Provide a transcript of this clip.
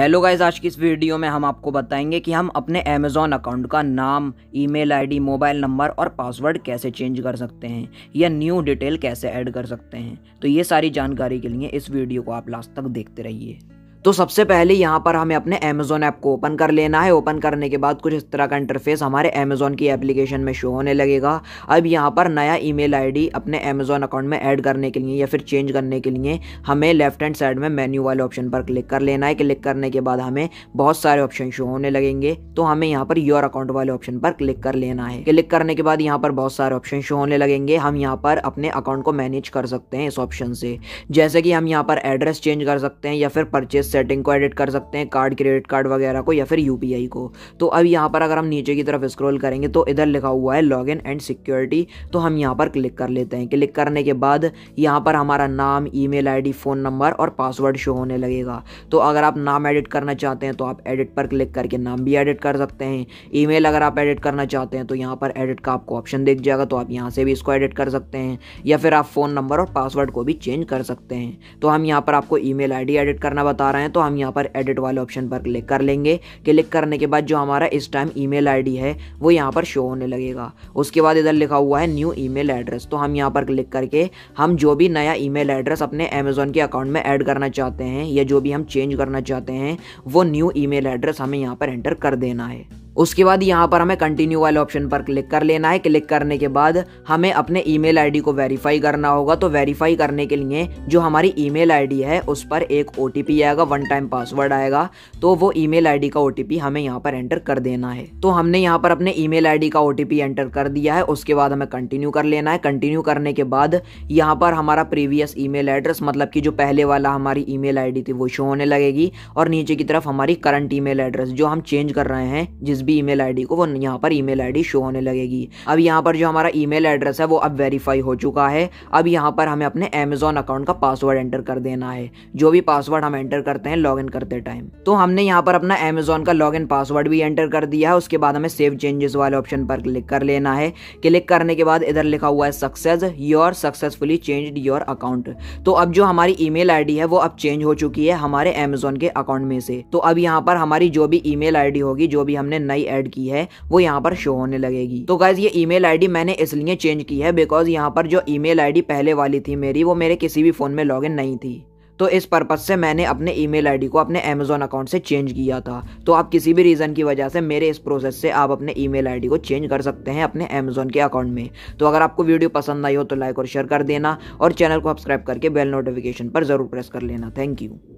hello guys आज की इस वीडियो में हम आपको बताएंगे कि हम अपने अमेज़ॉन अकाउंट का नाम ईमेल आईडी, मोबाइल नंबर और पासवर्ड कैसे चेंज कर सकते हैं या न्यू डिटेल कैसे ऐड कर सकते हैं तो ये सारी जानकारी के लिए इस वीडियो को आप लास्ट तक देखते रहिए तो सबसे पहले यहाँ पर हमें अपने अमेजोन ऐप को ओपन कर लेना है ओपन करने के बाद कुछ इस तरह का इंटरफेस हमारे अमेजोन की एप्लीकेशन में शो होने लगेगा अब यहाँ पर नया ई मेल अपने अमेजोन अकाउंट में ऐड करने के लिए या फिर चेंज करने के लिए हमें लेफ्ट हैंड साइड में मेन्यू वाले ऑप्शन पर क्लिक कर लेना है क्लिक करने के बाद हमें बहुत सारे ऑप्शन शो होने लगेंगे तो हमें यहाँ पर योर अकाउंट वाले ऑप्शन पर क्लिक कर लेना है क्लिक करने के बाद यहाँ पर बहुत सारे ऑप्शन शो होने लगेंगे हम यहाँ पर अपने अकाउंट को मैनेज कर सकते हैं इस ऑप्शन से जैसे कि हम यहाँ पर एड्रेस चेंज कर सकते हैं या फिर परचेस सेटिंग को एडिट कर सकते हैं कार्ड क्रेडिट कार्ड वगैरह को या फिर यू को तो अब यहाँ पर अगर हम नीचे की तरफ स्क्रॉल करेंगे तो इधर लिखा हुआ है लॉग एंड सिक्योरिटी तो हम यहाँ पर क्लिक कर लेते हैं क्लिक करने के बाद यहाँ पर हमारा नाम ई मेल फ़ोन नंबर और पासवर्ड शो होने लगेगा तो अगर आप नाम एडिट करना चाहते हैं तो आप एडिट पर क्लिक करके नाम भी एडिट कर सकते हैं ईमेल अगर आप एडिट करना चाहते हैं तो यहाँ पर एडिट का आपको ऑप्शन दिख जाएगा तो आप यहाँ से भी इसको एडिट कर सकते हैं या फिर आप फ़ोन नंबर और पासवर्ड को भी चेंज कर सकते हैं तो हम यहाँ पर आपको ई मेल एडिट करना बता रहे हैं है तो हम यहाँ पर एडिट वाले ऑप्शन पर क्लिक कर लेंगे क्लिक करने के बाद जो हमारा इस टाइम ई मेल है वो यहाँ पर शो होने लगेगा उसके बाद इधर लिखा हुआ है न्यू ई एड्रेस तो हम यहाँ पर क्लिक करके हम जो भी नया ई एड्रेस अपने अमेजोन के अकाउंट में ऐड करना चाहते हैं या जो भी हम चेंज करना चाहते हैं वो न्यू ई एड्रेस हमें यहाँ पर एंटर कर देना है उसके बाद यहाँ पर हमें कंटिन्यू वाले ऑप्शन पर क्लिक कर लेना है क्लिक करने के बाद हमें अपने ईमेल आईडी को वेरीफाई करना होगा तो वेरीफाई करने के लिए जो हमारी ईमेल आईडी है उस पर एक ओ आएगा वन टाइम पासवर्ड आएगा तो वो ईमेल आईडी का ओ हमें यहाँ पर एंटर कर देना है तो हमने यहाँ पर अपने ईमेल आईडी का ओ एंटर कर दिया है उसके बाद हमें कंटिन्यू कर लेना है कंटिन्यू करने के बाद यहाँ पर हमारा प्रीवियस ईमेल एड्रेस मतलब कि जो पहले वाला हमारी ईमेल आईडी थी वो शो होने लगेगी और नीचे की तरफ हमारी करंट ईमेल एड्रेस जो हम चेंज कर रहे हैं जिस जिस भी ईमेल आईडी को वो यहाँ पर ईमेल आईडी शो होने लगेगी अब यहाँ पर जो हमारा ईमेल एड्रेस है वो अब वेरीफाई हो चुका है अब यहाँ पर हमें अपने अमेजोन अकाउंट का पासवर्ड एंटर कर देना है जो भी पासवर्ड हम एंटर करते हैं लॉग करते टाइम तो हमने यहाँ पर अपना अमेजोन का लॉग पासवर्ड भी एंटर कर दिया है उसके बाद हमें सेव चेंजेस वाले ऑप्शन पर क्लिक कर लेना है क्लिक करने के बाद इधर लिखा हुआ है success your successfully change your account तो अब जो हमारी ईमेल आईडी है वो अब चेंज हो चुकी है हमारे अमेजोन के अकाउंट में से तो अब यहाँ पर हमारी जो भी ईमेल आईडी होगी जो भी हमने नई ऐड की है वो यहाँ पर शो होने लगेगी तो गाइज ये ईमेल आईडी मैंने इसलिए चेंज की है बिकॉज यहाँ पर जो ईमेल आईडी पहले वाली थी मेरी वो मेरे किसी भी फोन में लॉग नहीं थी तो इस पर्पज़ से मैंने अपने ईमेल आईडी को अपने अमेजोन अकाउंट से चेंज किया था तो आप किसी भी रीज़न की वजह से मेरे इस प्रोसेस से आप अपने ईमेल आईडी को चेंज कर सकते हैं अपने अमेजोन के अकाउंट में तो अगर आपको वीडियो पसंद आई हो तो लाइक और शेयर कर देना और चैनल को सब्सक्राइब करके बेल नोटिफिकेशन पर ज़रूर प्रेस कर लेना थैंक यू